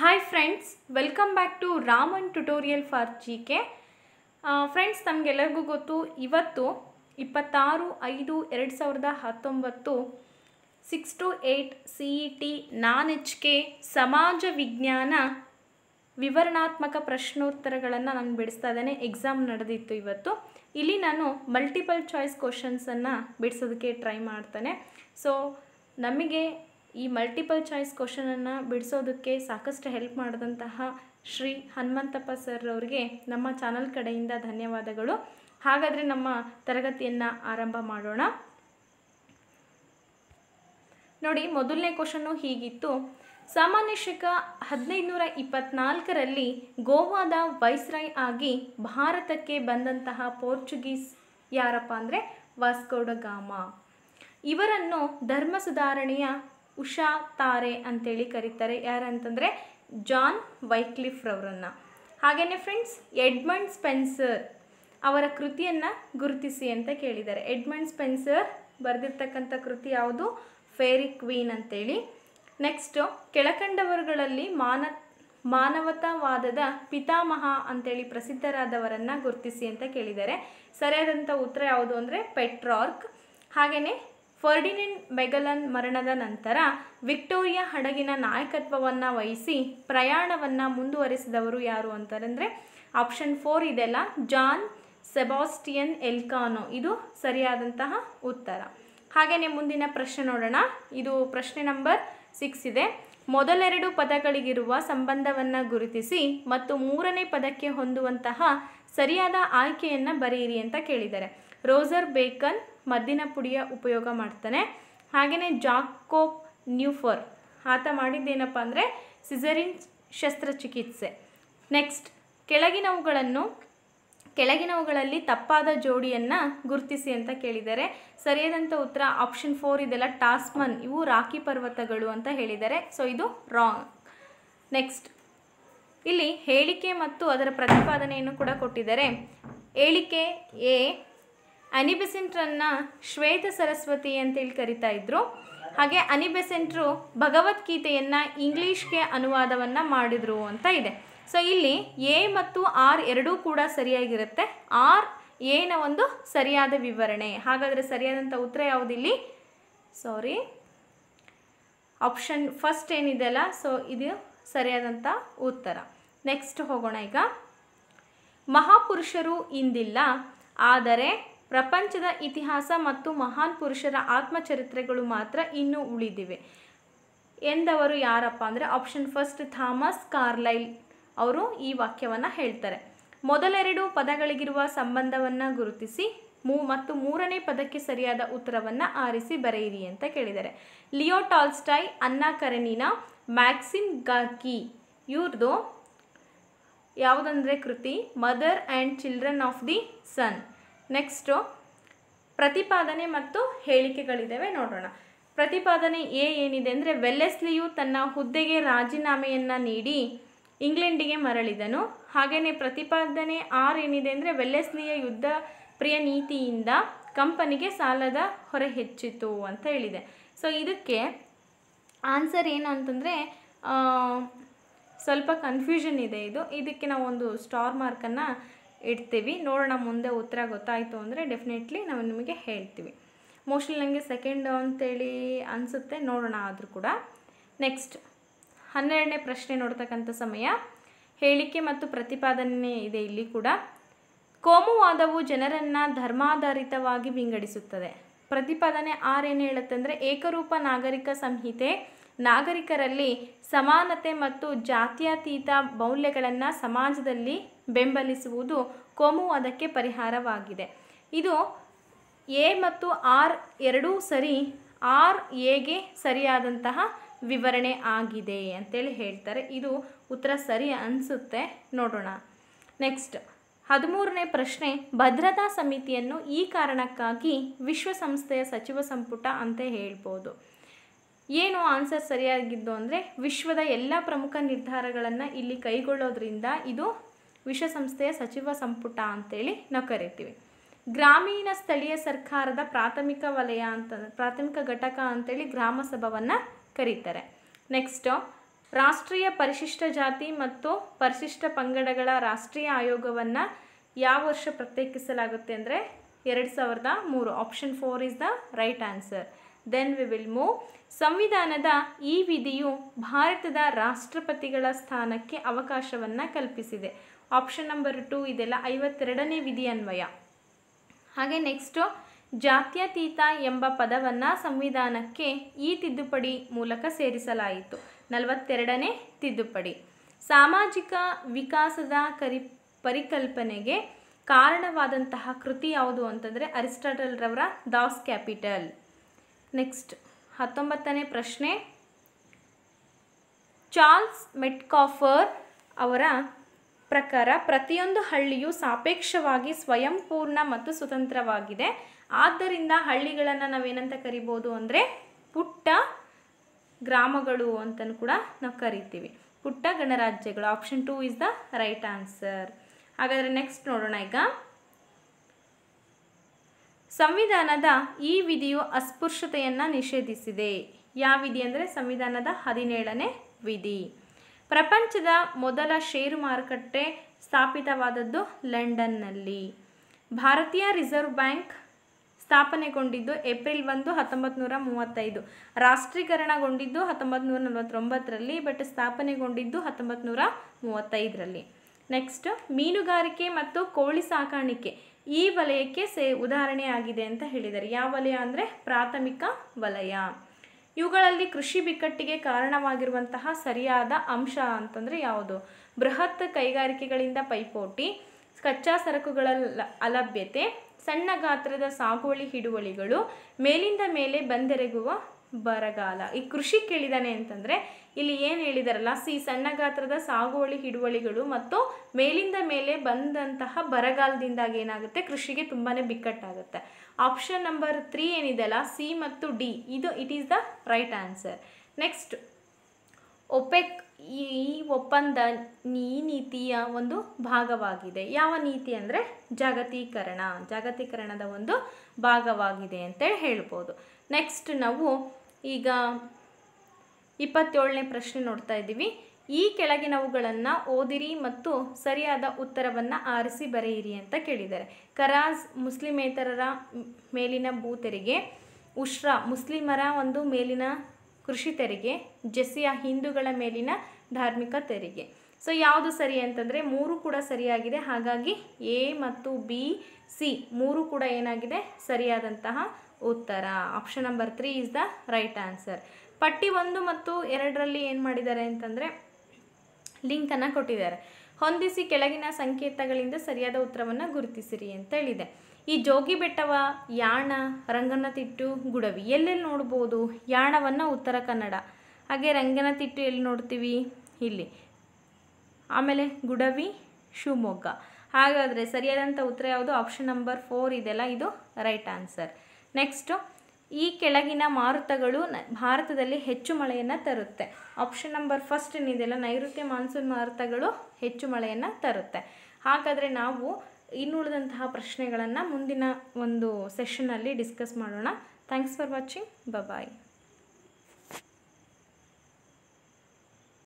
hi friends welcome back to Raman tutorial for G K friends ನಮಗೆಲ್ಲರಿಗೂ ಗೊತ್ತು ಇವತ್ತು ಇಪ್ಪತ್ತಾರು ಐದು ಎರಡು ಸಾವಿರದ ಹತ್ತೊಂಬತ್ತು six to eight C E T non H K ಸಮಾಜ ವಿಜ್ಞಾನ ವಿವರಣಾತ್ಮಕ ಪ್ರಶ್ನೋತ್ತರಗಳನ್ನು ನಾನು ಬಿಡಿಸ್ತಾ ಇದ್ದೇನೆ ಎಕ್ಸಾಮ್ ನಡೆದಿತ್ತು ಇವತ್ತು ಇಲ್ಲಿ ನಾನು ಮಲ್ಟಿಪಲ್ ಚಾಯ್ಸ್ ಕ್ವಶನ್ಸನ್ನು ಬಿಡಿಸೋದಕ್ಕೆ ಟ್ರೈ ಮಾಡ್ತೇನೆ ಸೊ ನಮಗೆ ಈ ಮಲ್ಟಿಪಲ್ ಚಾಯ್ಸ್ ಕ್ವಶನನ್ನು ಬಿಡಿಸೋದಕ್ಕೆ ಸಾಕಷ್ಟು ಹೆಲ್ಪ್ ಮಾಡಿದಂತಹ ಶ್ರೀ ಹನುಮಂತಪ್ಪ ಸರ್ ಅವರಿಗೆ ನಮ್ಮ ಚಾನಲ್ ಕಡೆಯಿಂದ ಧನ್ಯವಾದಗಳು ಹಾಗಾದರೆ ನಮ್ಮ ತರಗತಿಯನ್ನು ಆರಂಭ ಮಾಡೋಣ ನೋಡಿ ಮೊದಲನೇ ಕ್ವಶನ್ನು ಹೀಗಿತ್ತು ಸಾಮಾನ್ಯ ಶಕ ಹದಿನೈದುನೂರ ಇಪ್ಪತ್ನಾಲ್ಕರಲ್ಲಿ ಗೋವಾದ ವೈಸ್ರಾಯ್ ಆಗಿ ಭಾರತಕ್ಕೆ ಬಂದಂತಹ ಪೋರ್ಚುಗೀಸ್ ಯಾರಪ್ಪ ಅಂದರೆ ಗಾಮ ಇವರನ್ನು ಧರ್ಮ ಸುಧಾರಣೆಯ ಉಷಾ ತಾರೆ ಅಂತೇಳಿ ಕರೀತಾರೆ ಯಾರಂತಂದರೆ ಜಾನ್ ವೈಕ್ಲಿಫ್ರವರನ್ನು ಹಾಗೆಯೇ ಫ್ರೆಂಡ್ಸ್ ಎಡ್ಮಂಡ್ ಸ್ಪೆನ್ಸರ್ ಅವರ ಕೃತಿಯನ್ನು ಗುರುತಿಸಿ ಅಂತ ಕೇಳಿದ್ದಾರೆ ಎಡ್ಮಂಡ್ ಸ್ಪೆನ್ಸರ್ ಬರೆದಿರ್ತಕ್ಕಂಥ ಕೃತಿ ಯಾವುದು ಫೇರಿ ಕ್ವೀನ್ ಅಂತೇಳಿ ನೆಕ್ಸ್ಟು ಕೆಳಕಂಡವರುಗಳಲ್ಲಿ ಮಾನ ಮಾನವತಾವಾದದ ಪಿತಾಮಹ ಅಂತೇಳಿ ಪ್ರಸಿದ್ಧರಾದವರನ್ನು ಗುರುತಿಸಿ ಅಂತ ಕೇಳಿದ್ದಾರೆ ಸರಿಯಾದಂಥ ಉತ್ತರ ಯಾವುದು ಅಂದರೆ ಪೆಟ್ರಾರ್ಕ್ ಹಾಗೆಯೇ ಫರ್ಡಿನೆಂಟ್ ಮೆಗಲನ್ ಮರಣದ ನಂತರ ವಿಕ್ಟೋರಿಯಾ ಹಡಗಿನ ನಾಯಕತ್ವವನ್ನು ವಹಿಸಿ ಪ್ರಯಾಣವನ್ನು ಮುಂದುವರಿಸಿದವರು ಯಾರು ಅಂದರೆ ಆಪ್ಷನ್ ಫೋರ್ ಇದೆಲ್ಲ ಜಾನ್ ಸೆಬಾಸ್ಟಿಯನ್ ಎಲ್ಕಾನೋ ಇದು ಸರಿಯಾದಂತಹ ಉತ್ತರ ಹಾಗೆಯೇ ಮುಂದಿನ ಪ್ರಶ್ನೆ ನೋಡೋಣ ಇದು ಪ್ರಶ್ನೆ ನಂಬರ್ ಸಿಕ್ಸ್ ಇದೆ ಮೊದಲೆರಡು ಪದಗಳಿಗಿರುವ ಸಂಬಂಧವನ್ನು ಗುರುತಿಸಿ ಮತ್ತು ಮೂರನೇ ಪದಕ್ಕೆ ಹೊಂದುವಂತಹ ಸರಿಯಾದ ಆಯ್ಕೆಯನ್ನು ಬರೆಯಿರಿ ಅಂತ ಕೇಳಿದ್ದಾರೆ ರೋಸರ್ ಬೇಕನ್ ಮದ್ದಿನ ಪುಡಿಯ ಉಪಯೋಗ ಮಾಡ್ತಾನೆ ಹಾಗೆಯೇ ಜಾಕೋಪ್ ನ್ಯೂಫರ್ ಆತ ಮಾಡಿದ್ದೇನಪ್ಪ ಅಂದರೆ ಸಿಸರಿನ್ ಶಸ್ತ್ರಚಿಕಿತ್ಸೆ ನೆಕ್ಸ್ಟ್ ಕೆಳಗಿನವುಗಳನ್ನು ಕೆಳಗಿನವುಗಳಲ್ಲಿ ತಪ್ಪಾದ ಜೋಡಿಯನ್ನು ಗುರುತಿಸಿ ಅಂತ ಕೇಳಿದ್ದಾರೆ ಸರಿಯಾದಂಥ ಉತ್ತರ ಆಪ್ಷನ್ ಫೋರ್ ಇದೆಲ್ಲ ಟಾಸ್ಮನ್ ಇವು ರಾಖಿ ಪರ್ವತಗಳು ಅಂತ ಹೇಳಿದ್ದಾರೆ ಸೊ ಇದು ರಾಂಗ್ ನೆಕ್ಸ್ಟ್ ಇಲ್ಲಿ ಹೇಳಿಕೆ ಮತ್ತು ಅದರ ಪ್ರತಿಪಾದನೆಯನ್ನು ಕೂಡ ಕೊಟ್ಟಿದ್ದಾರೆ ಹೇಳಿಕೆ ಎ ಅನಿಬೆಸೆಂಟ್ರನ್ನು ಶ್ವೇತ ಸರಸ್ವತಿ ಅಂತೇಳಿ ಕರಿತಾ ಇದ್ದರು ಹಾಗೆ ಅನಿಬೆಸೆಂಟ್ರು ಭಗವದ್ಗೀತೆಯನ್ನು ಇಂಗ್ಲೀಷ್ಗೆ ಅನುವಾದವನ್ನು ಮಾಡಿದರು ಅಂತ ಇದೆ ಸೊ ಇಲ್ಲಿ ಎ ಮತ್ತು ಆರ್ ಎರಡೂ ಕೂಡ ಸರಿಯಾಗಿರುತ್ತೆ ಆರ್ ಎನ ಒಂದು ಸರಿಯಾದ ವಿವರಣೆ ಹಾಗಾದರೆ ಸರಿಯಾದಂಥ ಉತ್ತರ ಯಾವುದಿಲ್ಲಿ ಸಾರಿ ಆಪ್ಷನ್ ಫಸ್ಟ್ ಏನಿದೆಯಲ್ಲ ಸೊ ಇದು ಸರಿಯಾದಂಥ ಉತ್ತರ ನೆಕ್ಸ್ಟ್ ಹೋಗೋಣ ಈಗ ಮಹಾಪುರುಷರು ಇಂದಿಲ್ಲ ಆದರೆ ಪ್ರಪಂಚದ ಇತಿಹಾಸ ಮತ್ತು ಮಹಾನ್ ಪುರುಷರ ಆತ್ಮಚರಿತ್ರೆಗಳು ಮಾತ್ರ ಇನ್ನೂ ಉಳಿದಿವೆ ಎಂದವರು ಯಾರಪ್ಪ ಅಂದರೆ ಆಪ್ಷನ್ ಫಸ್ಟ್ ಥಾಮಸ್ ಕಾರ್ಲೈಲ್ ಅವರು ಈ ವಾಕ್ಯವನ್ನು ಹೇಳ್ತಾರೆ ಮೊದಲೆರಡು ಪದಗಳಿಗಿರುವ ಸಂಬಂಧವನ್ನು ಗುರುತಿಸಿ ಮೂ ಮತ್ತು ಮೂರನೇ ಪದಕ್ಕೆ ಸರಿಯಾದ ಉತ್ತರವನ್ನು ಆರಿಸಿ ಬರೆಯಿರಿ ಅಂತ ಕೇಳಿದ್ದಾರೆ Leo Tolstoy Anna Karenina Maxim ಗಾಕಿ ಇವ್ರದು ಯಾವುದಂದರೆ ಕೃತಿ mother and children of the sun next ಪ್ರತಿಪಾದನೆ ಮತ್ತು ಹೇಳಿಕೆಗಳಿದ್ದಾವೆ ನೋಡೋಣ ಪ್ರತಿಪಾದನೆ ಎ ಏನಿದೆ ಅಂದರೆ ವೆಲ್ಲೆಸ್ಲಿಯು ತನ್ನ ಹುದ್ದೆಗೆ ರಾಜೀನಾಮೆಯನ್ನು ನೀಡಿ ಇಂಗ್ಲೆಂಡಿಗೆ ಮರಳಿದನು ಹಾಗೆಯೇ ಪ್ರತಿಪಾದನೆ ಆರ್ ಏನಿದೆ ಅಂದರೆ ವೆಲ್ಲೆಸ್ಲಿಯ ಯುದ್ಧ ಪ್ರಿಯ ನೀತಿಯಿಂದ ಕಂಪನಿಗೆ ಸಾಲದ ಹೊರೆ ಹೆಚ್ಚಿತು ಅಂತ ಹೇಳಿದೆ ಸೊ ಇದಕ್ಕೆ ಆನ್ಸರ್ ಏನು ಅಂತಂದರೆ ಸ್ವಲ್ಪ ಕನ್ಫ್ಯೂಷನ್ ಇದೆ ಇದು ಇದಕ್ಕೆ ನಾವು ಒಂದು ಸ್ಟಾರ್ ಮಾರ್ಕನ್ನು ಇಡ್ತೀವಿ ನೋಡೋಣ ಮುಂದೆ ಉತ್ತರ ಗೊತ್ತಾಯಿತು ಅಂದರೆ ಡೆಫಿನೆಟ್ಲಿ ನಾವು ನಿಮಗೆ ಹೇಳ್ತೀವಿ ಮೋಸ್ಟ್ಲಿ ನನಗೆ ಸೆಕೆಂಡ್ ಅಂತೇಳಿ ಅನಿಸುತ್ತೆ ನೋಡೋಣ ಆದರೂ ಕೂಡ ನೆಕ್ಸ್ಟ್ ಹನ್ನೆರಡನೇ ಪ್ರಶ್ನೆ ನೋಡ್ತಕ್ಕಂಥ ಸಮಯ ಹೇಳಿಕೆ ಮತ್ತು ಪ್ರತಿಪಾದನೆ ಇದೆ ಇಲ್ಲಿ ಕೂಡ ಕೋಮುವಾದವು ಜನರನ್ನು ಧರ್ಮಾಧಾರಿತವಾಗಿ ವಿಂಗಡಿಸುತ್ತದೆ ಪ್ರತಿಪಾದನೆ ಆರೇನು ಏನು ಹೇಳುತ್ತೆ ಅಂದರೆ ಏಕರೂಪ ನಾಗರಿಕ ಸಂಹಿತೆ ನಾಗರಿಕರಲ್ಲಿ ಸಮಾನತೆ ಮತ್ತು ಜಾತ್ಯತೀತ ಮೌಲ್ಯಗಳನ್ನು ಸಮಾಜದಲ್ಲಿ ಬೆಂಬಲಿಸುವುದು ಕೋಮು ಅದಕ್ಕೆ ಪರಿಹಾರವಾಗಿದೆ ಇದು ಎ ಮತ್ತು ಆರ್ ಎರಡೂ ಸರಿ ಆರ್ ಎಗೆ ಸರಿಯಾದಂತಹ ವಿವರಣೆ ಆಗಿದೆ ಅಂತೇಳಿ ಹೇಳ್ತಾರೆ ಇದು ಉತ್ತರ ಸರಿ ಅನಿಸುತ್ತೆ ನೋಡೋಣ ನೆಕ್ಸ್ಟ್ ಹದಿಮೂರನೇ ಪ್ರಶ್ನೆ ಭದ್ರತಾ ಸಮಿತಿಯನ್ನು ಈ ಕಾರಣಕ್ಕಾಗಿ ವಿಶ್ವಸಂಸ್ಥೆಯ ಸಚಿವ ಸಂಪುಟ ಅಂತ ಹೇಳ್ಬೋದು ಏನು ಆನ್ಸರ್ ಸರಿಯಾಗಿದ್ದು ಅಂದರೆ ವಿಶ್ವದ ಎಲ್ಲ ಪ್ರಮುಖ ನಿರ್ಧಾರಗಳನ್ನು ಇಲ್ಲಿ ಕೈಗೊಳ್ಳೋದ್ರಿಂದ ಇದು ವಿಶ್ವಸಂಸ್ಥೆಯ ಸಚಿವ ಸಂಪುಟ ಅಂತೇಳಿ ನಾವು ಕರಿತೀವಿ ಗ್ರಾಮೀಣ ಸ್ಥಳೀಯ ಸರ್ಕಾರದ ಪ್ರಾಥಮಿಕ ವಲಯ ಅಂತ ಪ್ರಾಥಮಿಕ ಘಟಕ ಅಂತೇಳಿ ಗ್ರಾಮ ಸಭಾವನ್ನು ಕರೀತಾರೆ ನೆಕ್ಸ್ಟು ರಾಷ್ಟ್ರೀಯ ಪರಿಶಿಷ್ಟ ಜಾತಿ ಮತ್ತು ಪರಿಶಿಷ್ಟ ಪಂಗಡಗಳ ರಾಷ್ಟ್ರೀಯ ಆಯೋಗವನ್ನು ಯಾವ ವರ್ಷ ಪ್ರತ್ಯೇಕಿಸಲಾಗುತ್ತೆ ಅಂದರೆ ಎರಡು ಸಾವಿರದ ಮೂರು option four is the right answer then we will move ಸಂವಿಧಾನದ ಈ ವಿಧಿಯು ಭಾರತದ ರಾಷ್ಟ್ರಪತಿಗಳ ಸ್ಥಾನಕ್ಕೆ ಅವಕಾಶವನ್ನು ಕಲ್ಪಿಸಿದೆ ಆಪ್ಷನ್ ನಂಬರ್ ಟು ಇದೆಲ್ಲ ಐವತ್ತೆರಡನೇ ವಿಧಿ ಅನ್ವಯ ಹಾಗೆ ನೆಕ್ಸ್ಟು ಜಾತ್ಯತೀತ ಎಂಬ ಪದವನ್ನು ಸಂವಿಧಾನಕ್ಕೆ ಈ ತಿದ್ದುಪಡಿ ಮೂಲಕ ಸೇರಿಸಲಾಯಿತು ನಲವತ್ತೆರಡನೇ ತಿದ್ದುಪಡಿ ಸಾಮಾಜಿಕ ವಿಕಾಸದ ಕರಿ ಪರಿಕಲ್ಪನೆಗೆ ಕಾರಣವಾದಂತಹ ಕೃತಿ ಯಾವುದು ಅಂತಂದರೆ ಅರಿಸ್ಟಾಟಲ್ರವರ ದಾಸ್ ಕ್ಯಾಪಿಟಲ್ ನೆಕ್ಸ್ಟ್ ಹತ್ತೊಂಬತ್ತನೇ ಪ್ರಶ್ನೆ ಚಾರ್ಲ್ಸ್ ಮೆಟ್ಕಾಫರ್ ಅವರ ಪ್ರಕಾರ ಪ್ರತಿಯೊಂದು ಹಳ್ಳಿಯು ಸಾಪೇಕ್ಷವಾಗಿ ಸ್ವಯಂಪೂರ್ಣ ಮತ್ತು ಸ್ವತಂತ್ರವಾಗಿದೆ ಆದ್ದರಿಂದ ಹಳ್ಳಿಗಳನ್ನು ನಾವೇನಂತ ಕರಿಬೋದು ಅಂದರೆ ಪುಟ್ಟ ಗ್ರಾಮಗಳು ಅಂತಲೂ ಕೂಡ ನಾವು ಕರಿತೀವಿ ಪುಟ್ಟ ಗಣರಾಜ್ಯಗಳು option two is the right answer ಹಾಗಾದರೆ ನೆಕ್ಸ್ಟ್ ನೋಡೋಣ ಈಗ ಸಂವಿಧಾನದ ಈ ವಿಧಿಯು ಅಸ್ಪೃಶ್ಯತೆಯನ್ನು ನಿಷೇಧಿಸಿದೆ ಯಾವ ವಿಧಿ ಅಂದರೆ ಸಂವಿಧಾನದ ಹದಿನೇಳನೇ ವಿಧಿ ಪ್ರಪಂಚದ ಮೊದಲ ಷೇರು ಮಾರುಕಟ್ಟೆ ಸ್ಥಾಪಿತವಾದದ್ದು ಲಂಡನ್ನಲ್ಲಿ ಭಾರತೀಯ ರಿಸರ್ವ್ ಬ್ಯಾಂಕ್ ಸ್ಥಾಪನೆಗೊಂಡಿದ್ದು ಏಪ್ರಿಲ್ ಒಂದು ಹತ್ತೊಂಬತ್ತು ನೂರ ಮೂವತ್ತೈದು ರಾಷ್ಟ್ರೀಕರಣಗೊಂಡಿದ್ದು ಹತ್ತೊಂಬತ್ತು ನೂರ ನಲವತ್ತೊಂಬತ್ತರಲ್ಲಿ ಬಟ್ ಸ್ಥಾಪನೆಗೊಂಡಿದ್ದು ಹತ್ತೊಂಬತ್ತು ನೂರ ಮೂವತ್ತೈದರಲ್ಲಿ ನೆಕ್ಸ್ಟ್ ಮೀನುಗಾರಿಕೆ ಮತ್ತು ಕೋಳಿ ಸಾಕಾಣಿಕೆ ಈ ವಲಯಕ್ಕೆ ಸೇ ಉದಾಹರಣೆಯಾಗಿದೆ ಅಂತ ಹೇಳಿದ್ದಾರೆ ಯಾವ ವಲಯ ಅಂದರೆ ಪ್ರಾಥಮಿಕ ವಲಯ ಇವುಗಳಲ್ಲಿ ಕೃಷಿ ಬಿಕ್ಕಟ್ಟಿಗೆ ಕಾರಣವಾಗಿರುವಂತಹ ಸರಿಯಾದ ಅಂಶ ಅಂತಂದರೆ ಯಾವುದು ಬೃಹತ್ ಕೈಗಾರಿಕೆಗಳಿಂದ ಪೈಪೋಟಿ ಕಚ್ಚಾ ಸರಕುಗಳ ಅಲಭ್ಯತೆ ಸಣ್ಣ ಗಾತ್ರದ ಸಾಗುವಳಿ ಹಿಡುವಳಿಗಳು ಮೇಲಿಂದ ಮೇಲೆ ಬಂದೆರಗುವ ಬರಗಾಲ ಈ ಕೃಷಿ ಕೇಳಿದಾನೆ ಅಂತಂದರೆ ಇಲ್ಲಿ ಏನು ಹೇಳಿದಾರಲ್ಲ ಸಿ ಸಣ್ಣ ಗಾತ್ರದ ಸಾಗುವಳಿ ಹಿಡುವಳಿಗಳು ಮತ್ತು ಮೇಲಿಂದ ಮೇಲೆ ಬಂದಂತಹ ಬರಗಾಲದಿಂದಾಗಿ ಏನಾಗುತ್ತೆ ಕೃಷಿಗೆ ತುಂಬಾ ಬಿಕ್ಕಟ್ಟಾಗುತ್ತೆ ಆಪ್ಷನ್ ನಂಬರ್ ತ್ರೀ ಏನಿದೆಯಲ್ಲ ಸಿ ಮತ್ತು ಡಿ ಇದು it is the right answer next OPEC ಈ ಒಪ್ಪಂದ ಈ ನೀತಿಯ ಒಂದು ಭಾಗವಾಗಿದೆ ಯಾವ ನೀತಿ ಅಂದರೆ ಜಾಗತೀಕರಣ ಜಾಗತೀಕರಣದ ಒಂದು ಭಾಗವಾಗಿದೆ ಅಂತೇಳಿ ಹೇಳ್ಬೋದು ನೆಕ್ಸ್ಟ್ ನಾವು ಈಗ ಇಪ್ಪತ್ತೇಳನೇ ಪ್ರಶ್ನೆ ನೋಡ್ತಾ ಇದ್ದೀವಿ ಈ ಕೆಳಗಿನವುಗಳನ್ನು ಓದಿರಿ ಮತ್ತು ಸರಿಯಾದ ಉತ್ತರವನ್ನು ಆರಿಸಿ ಬರೆಯಿರಿ ಅಂತ ಕೇಳಿದ್ದಾರೆ ಕರಾಜ್ ಮುಸ್ಲಿಮೇತರರ ಮೇಲಿನ ಭೂತೆರಿಗೆ ಉಷ್ರಾ ಮುಸ್ಲಿಮರ ಒಂದು ಮೇಲಿನ ಕೃಷಿ ತೆರಿಗೆ ಜೆಸ್ಸಿಯಾ ಹಿಂದೂಗಳ ಮೇಲಿನ ಧಾರ್ಮಿಕ ತೆರಿಗೆ ಸೊ ಯಾವುದು ಸರಿ ಅಂತಂದರೆ ಮೂರು ಕೂಡ ಸರಿಯಾಗಿದೆ ಹಾಗಾಗಿ ಎ ಮತ್ತು ಬಿ ಸಿ ಮೂರು ಕೂಡ ಏನಾಗಿದೆ ಸರಿಯಾದಂತಹ ಉತ್ತರ option number three is the right answer ಪಟ್ಟಿ ಒಂದು ಮತ್ತು ಎರಡರಲ್ಲಿ ಏನು ಮಾಡಿದ್ದಾರೆ ಅಂತಂದರೆ ಲಿಂಕನ್ನು ಕೊಟ್ಟಿದ್ದಾರೆ ಹೊಂದಿಸಿ ಕೆಳಗಿನ ಸಂಕೇತಗಳಿಂದ ಸರಿಯಾದ ಉತ್ತರವನ್ನು ಗುರುತಿಸಿರಿ ಅಂತ ಹೇಳಿದೆ ಈ ಜೋಗಿ ಬೆಟ್ಟವ ಯಾಣ ರಂಗನತಿಟ್ಟು ಗುಡವಿ ಎಲ್ಲೆಲ್ಲಿ ನೋಡ್ಬೋದು ಯಾಣವನ್ನು ಉತ್ತರ ಕನ್ನಡ ಹಾಗೆ ರಂಗನತಿಟ್ಟು ಎಲ್ಲಿ ನೋಡ್ತೀವಿ ಇಲ್ಲಿ ಆಮೇಲೆ ಗುಡವಿ ಶಿವಮೊಗ್ಗ ಹಾಗಾದರೆ ಸರಿಯಾದಂಥ ಉತ್ತರ ಯಾವುದು ಆಪ್ಷನ್ ನಂಬರ್ ಫೋರ್ ಇದೆಲ್ಲ ಇದು ರೈಟ್ ಆನ್ಸರ್ ನೆಕ್ಸ್ಟು ಈ ಕೆಳಗಿನ ಮಾರುತಗಳು ಭಾರತದಲ್ಲಿ ಹೆಚ್ಚು ಮಳೆಯನ್ನು ತರುತ್ತೆ ಆಪ್ಷನ್ ನಂಬರ್ ಫಸ್ಟ್ ಏನಿದೆಯಲ್ಲ ನೈಋತ್ಯ ಮಾನ್ಸೂನ್ ಮಾರುತಗಳು ಹೆಚ್ಚು ಮಳೆಯನ್ನು ತರುತ್ತೆ ಹಾಗಾದರೆ ನಾವು ಇನ್ನುಳಿದಂತಹ ಪ್ರಶ್ನೆಗಳನ್ನು ಮುಂದಿನ ಒಂದು ಸೆಷನ್ನಲ್ಲಿ ಡಿಸ್ಕಸ್ ಮಾಡೋಣ ಥ್ಯಾಂಕ್ಸ್ ಫಾರ್ ವಾಚಿಂಗ್ ಬ ಬಾಯ್